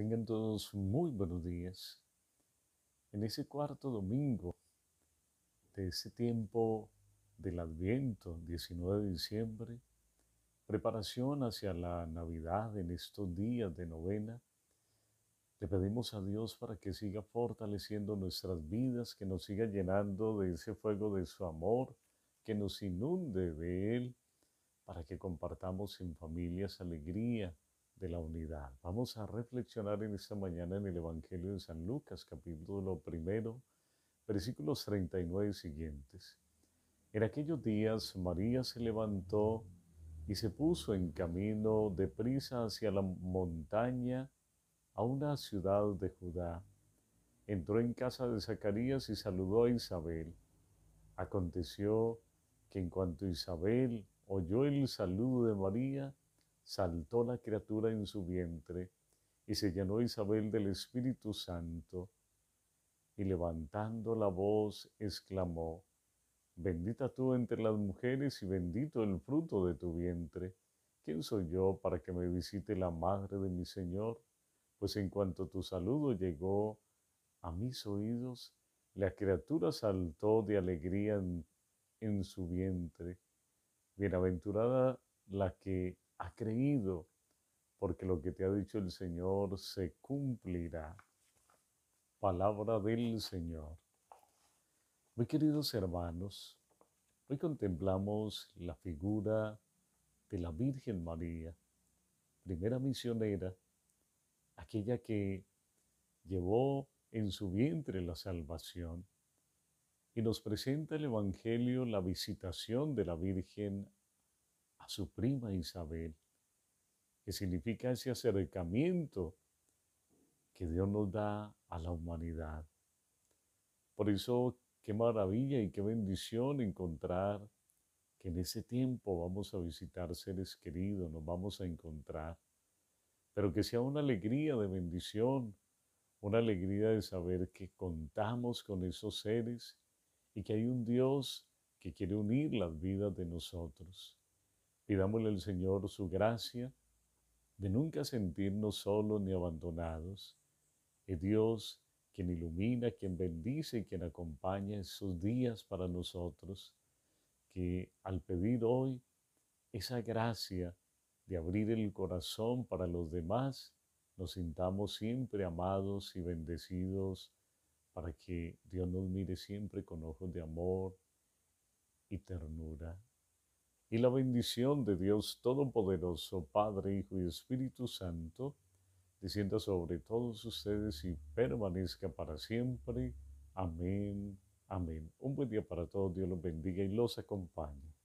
Tengan todos muy buenos días. En ese cuarto domingo de ese tiempo del Adviento, 19 de diciembre, preparación hacia la Navidad en estos días de novena, le pedimos a Dios para que siga fortaleciendo nuestras vidas, que nos siga llenando de ese fuego de su amor, que nos inunde de Él, para que compartamos en familias alegría, de la unidad. Vamos a reflexionar en esta mañana en el Evangelio de San Lucas, capítulo primero, versículos 39 y siguientes. En aquellos días María se levantó y se puso en camino de prisa hacia la montaña a una ciudad de Judá. Entró en casa de Zacarías y saludó a Isabel. Aconteció que en cuanto Isabel oyó el saludo de María, saltó la criatura en su vientre, y se llenó Isabel del Espíritu Santo, y levantando la voz exclamó, Bendita tú entre las mujeres y bendito el fruto de tu vientre. ¿Quién soy yo para que me visite la madre de mi Señor? Pues en cuanto tu saludo llegó a mis oídos, la criatura saltó de alegría en, su vientre. Bienaventurada la que ha creído, porque lo que te ha dicho el Señor se cumplirá. Palabra del Señor. Muy queridos hermanos, hoy contemplamos la figura de la Virgen María, primera misionera, aquella que llevó en su vientre la salvación. Y nos presenta el Evangelio la visitación de la Virgen su prima Isabel, que significa ese acercamiento que Dios nos da a la humanidad. Por eso, qué maravilla y qué bendición encontrar que en ese tiempo vamos a visitar seres queridos, nos vamos a encontrar, pero que sea una alegría de bendición, una alegría de saber que contamos con esos seres y que hay un Dios que quiere unir las vidas de nosotros. Pidámosle al Señor su gracia de nunca sentirnos solos ni abandonados. Es Dios quien ilumina, quien bendice y quien acompaña en sus días para nosotros, que al pedir hoy esa gracia de abrir el corazón para los demás, nos sintamos siempre amados y bendecidos para que Dios nos mire siempre con ojos de amor y ternura y la bendición de Dios Todopoderoso, Padre, Hijo y Espíritu Santo, descienda sobre todos ustedes y permanezca para siempre. Amén. Amén. Un buen día para todos. Dios los bendiga y los acompañe.